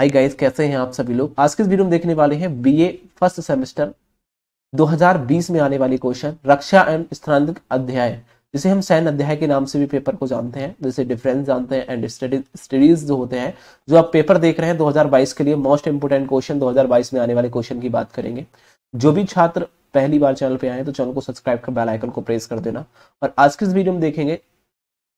hi guys कैसे हैं आप सभी लोग आज के इस वीडियो में देखने वाले हैं बीए फर्स्ट सेमेस्टर 2020 में आने वाली क्वेश्चन रक्षा एवं स्थानांतरिक अध्याय जिसे हम सैन अध्याय के नाम से भी पेपर को जानते हैं जैसे डिफरेंस जानते हैं एंड स्टडीज जो होते हैं जो आप पेपर देख रहे हैं दो के लिए मोस्ट इंपोर्टेंट क्वेश्चन दो में आने वाले क्वेश्चन की बात करेंगे जो भी छात्र पहली बार चैनल पे आए तो चैनल को सब्सक्राइब कर बेल आइकन को प्रेस कर देना और आज के इस वीडियो में देखेंगे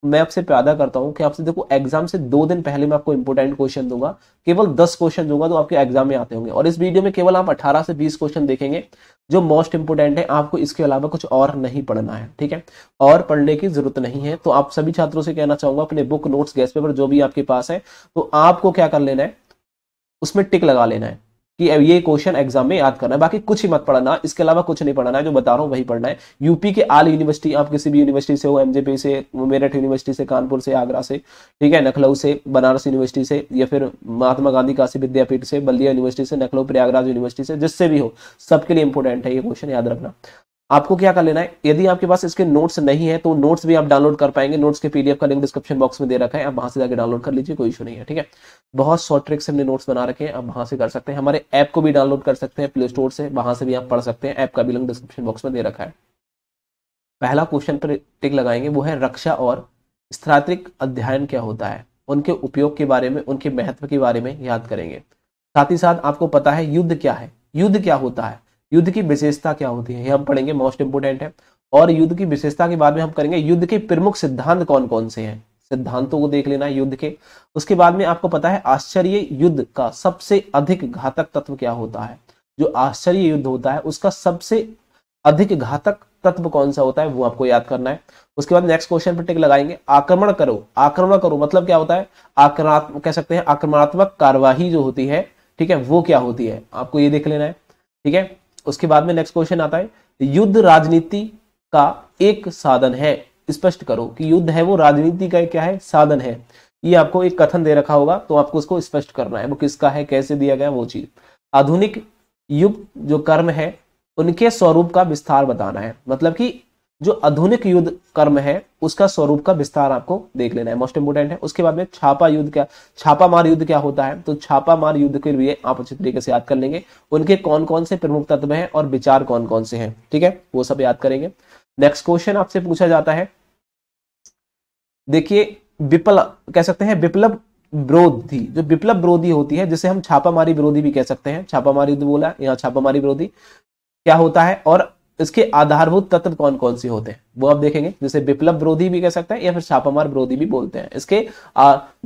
मैं आपसे पैदा करता हूँ कि आपसे देखो एग्जाम से दो दिन पहले मैं आपको इंपोर्टेंट क्वेश्चन दूंगा केवल दस क्वेश्चन दूंगा तो आपके एग्जाम में आते होंगे और इस वीडियो में केवल आप अठारह से बीस क्वेश्चन देखेंगे जो मोस्ट इंपोर्टेंट है आपको इसके अलावा कुछ और नहीं पढ़ना है ठीक है और पढ़ने की जरूरत नहीं है तो आप सभी छात्रों से कहना चाहूंगा अपने बुक नोट्स गैस पेपर जो भी आपके पास है तो आपको क्या कर लेना है उसमें टिक लगा लेना है कि ये क्वेश्चन एग्जाम में याद करना है बाकी कुछ ही मत पढ़ना इसके अलावा कुछ नहीं पढ़ना है जो बता रहा हूँ वही पढ़ना है यूपी के आल यूनिवर्सिटी आप किसी भी यूनिवर्सिटी से हो एमजेपी से मेरठ यूनिवर्सिटी से कानपुर से आगरा से ठीक है नखलऊ से बनारस यूनिवर्सिटी से या फिर महात्मा गांधी काशी विद्यापीठ से बल्दिया यूनिवर्सिटी से नखलऊ प्रयागराज यूनिवर्सिटी से जिससे भी हो सबके लिए इंपॉर्टेंट है ये क्वेश्चन याद रखना आपको क्या कर लेना है यदि आपके पास इसके नोट्स नहीं है तो नोट्स भी आप डाउनलोड कर पाएंगे नोट्स के पीडीएफ का लिंक डिस्क्रिप्शन बॉक्स में दे रखा है आप वहां से जाकर डाउनलोड कर लीजिए कोई इशू नहीं है ठीक है बहुत शॉर्ट ट्रिक्स हमने नोट्स बना रखे हैं आप वहां से कर सकते हैं हमारे ऐप को भी डाउनलोड कर सकते हैं प्ले स्टोर से वहां से भी आप पढ़ सकते हैं ऐप का भी लिंक डिस्क्रिप्शन बॉक्स में दे रखा है पहला क्वेश्चन पर टिक लगाएंगे वो है रक्षा और स्त्रात्रिक अध्ययन क्या होता है उनके उपयोग के बारे में उनके महत्व के बारे में याद करेंगे साथ ही साथ आपको पता है युद्ध क्या है युद्ध क्या होता है युद्ध की विशेषता क्या होती है ये हम पढ़ेंगे मोस्ट इंपोर्टेंट है और युद्ध की विशेषता के बाद में हम करेंगे युद्ध के प्रमुख सिद्धांत कौन कौन से हैं सिद्धांतों को देख लेना है युद्ध के उसके बाद में आपको पता है आश्चर्य युद्ध का सबसे अधिक घातक तत्व क्या होता है जो आश्चर्य युद्ध होता है उसका सबसे अधिक घातक तत्व कौन सा होता है वो आपको याद करना है उसके बाद नेक्स्ट क्वेश्चन पर टिक लगाएंगे आक्रमण करो आक्रमण करो मतलब क्या होता है आक्रमात्मक कह सकते हैं आक्रमणात्मक कार्यवाही जो होती है ठीक है वो क्या होती है आपको ये देख लेना है ठीक है उसके बाद में नेक्स्ट क्वेश्चन आता है युद्ध राजनीति का एक साधन है स्पष्ट करो कि युद्ध है वो राजनीति का क्या है साधन है ये आपको एक कथन दे रखा होगा तो आपको उसको स्पष्ट करना है वो किसका है कैसे दिया गया वो चीज आधुनिक युग जो कर्म है उनके स्वरूप का विस्तार बताना है मतलब कि जो आधुनिक युद्ध कर्म है उसका स्वरूप का विस्तार आपको देख लेना है मोस्ट इंपोर्टेंट है उसके बाद में छापा युद्ध क्या छापा मार युद्ध क्या होता है तो छापा मार युद्ध के लिए आप अच्छे तरीके से याद कर लेंगे उनके कौन कौन से प्रमुख तत्व हैं और विचार कौन कौन से हैं ठीक है वो सब याद करेंगे नेक्स्ट क्वेश्चन आपसे पूछा जाता है देखिए विप्ल कह सकते हैं विप्लव विरोधी जो विप्लव विरोधी होती है जिसे हम छापामारी विरोधी भी कह सकते हैं छापामारी युद्ध बोला यहाँ छापामारी विरोधी क्या होता है और इसके आधारभूत तत्व कौन कौन से होते हैं वो आप देखेंगे जिसे विप्लव विरोधी भी कह सकते हैं या फिर छापामार विरोधी भी बोलते हैं इसके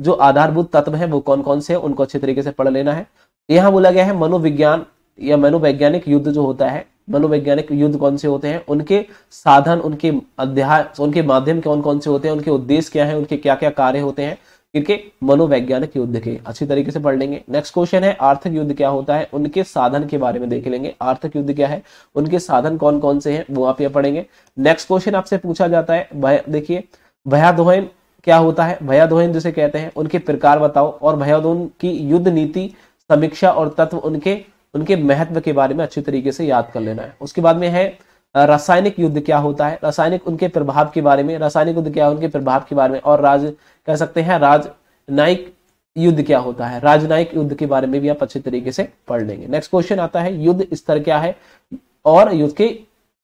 जो आधारभूत तत्व है वो कौन कौन से है उनको अच्छे तरीके से पढ़ लेना है यहाँ बोला गया है मनोविज्ञान या मनोवैज्ञानिक युद्ध जो होता है मनोवैज्ञानिक युद्ध कौन से होते हैं उनके साधन उनके अध्याय उनके माध्यम कौन कौन से होते हैं उनके उद्देश्य क्या है उनके क्या क्या कार्य होते हैं इनके मनोवैज्ञानिक युद्ध के अच्छी तरीके से पढ़ लेंगे नेक्स्ट क्वेश्चन है आर्थिक युद्ध क्या होता है उनके साधन के बारे में देख लेंगे आर्थिक युद्ध क्या है उनके साधन कौन कौन से हैं वो आप ये पढ़ेंगे नेक्स्ट क्वेश्चन आपसे पूछा जाता है देखिए भयाधोहन क्या होता है भयाधोहन जिसे कहते हैं उनके प्रकार बताओ और भयादोहन की युद्ध नीति समीक्षा और तत्व उनके उनके महत्व के बारे में अच्छी तरीके से याद कर लेना है उसके बाद में है रासायनिक युद्ध क्या होता है रासायनिक उनके प्रभाव के बारे में रासायनिक युद्ध क्या उनके प्रभाव के बारे में और राज कह सकते हैं राजनायिक युद्ध क्या होता है राजनायिक युद्ध के बारे में भी आप अच्छे तरीके से पढ़ लेंगे नेक्स्ट क्वेश्चन आता है युद्ध स्तर क्या है और युद्ध के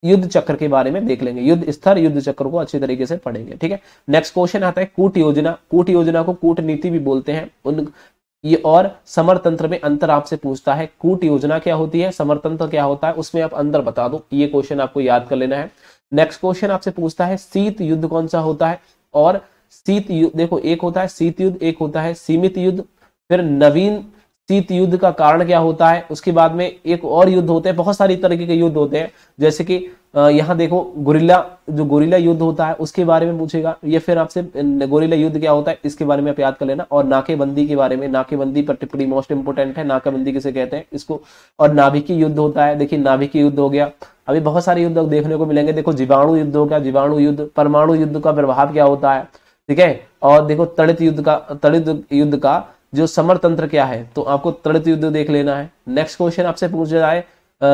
युद्ध चक्र के बारे में देख लेंगे युद्ध स्तर युद्ध चक्र को अच्छे तरीके से पढ़ेंगे ठीक है नेक्स्ट क्वेश्चन आता है कूट योजना कूट योजना को कूटनीति भी बोलते हैं उन ये और तंत्र में अंतर आपसे पूछता है कूट योजना क्या होती है तंत्र क्या होता है उसमें आप अंदर बता दो ये क्वेश्चन आपको याद कर लेना है नेक्स्ट क्वेश्चन आपसे पूछता है शीत युद्ध कौन सा होता है और शीत युद्ध देखो एक होता है शीत युद्ध एक होता है सीमित युद्ध फिर नवीन शीत युद्ध का कारण क्या होता है उसके बाद में एक और युद्ध होते हैं बहुत सारी तरीके के युद्ध होते हैं जैसे कि यहाँ देखो गोरिल्ला जो गोरिल्ला युद्ध होता है उसके बारे में पूछेगा ये फिर आपसे गोरिल्ला युद्ध क्या होता है इसके बारे में आप याद कर लेना और नाकेबंदी के बारे में नाकेबंदी पर टिप्पणी मोस्ट इंपोर्टेंट है नाकेबंदी किसे कहते हैं इसको और नाभिकी युद्ध होता है देखिए नाभिकी युद्ध हो गया अभी बहुत सारे युद्ध देखने को मिलेंगे देखो जीवाणु युद्ध हो गया जीवाणु युद्ध परमाणु युद्ध का प्रभाव क्या होता है ठीक है और देखो तड़ित युद्ध का तड़ित युद्ध का जो तंत्र क्या है तो आपको तड़ित युद्ध देख लेना है नेक्स्ट क्वेश्चन आपसे पूछ जाए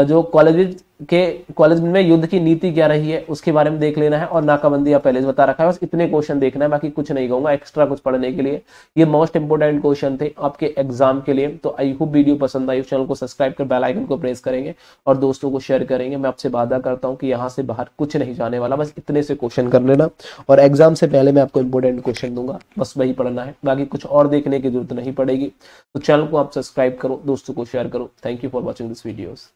जो कॉलेज के कॉलेज में युद्ध की नीति क्या रही है उसके बारे में देख लेना है और नाकाबंदी आप पहले बता रखा है बस इतने क्वेश्चन देखना है बाकी कुछ नहीं कहूंगा एक्स्ट्रा कुछ पढ़ने के लिए ये मोस्ट इंपोर्टेंट क्वेश्चन थे आपके एग्जाम के लिए तो आई होप वीडियो पसंद आई चैनल को सब्सक्राइब कर बेल आइकन को प्रेस करेंगे और दोस्तों को शेयर करेंगे मैं आपसे वादा करता हूँ कि यहाँ से बाहर कुछ नहीं जाने वाला बस इतने से क्वेश्चन कर लेना और एग्जाम से पहले मैं आपको इंपोर्टेंट क्वेश्चन दूंगा बस वही पढ़ना है बाकी कुछ और देखने की जरूरत नहीं पड़ेगी तो चैनल को आप सब्सक्राइब करो दोस्तों को शेयर करो thank you for watching this videos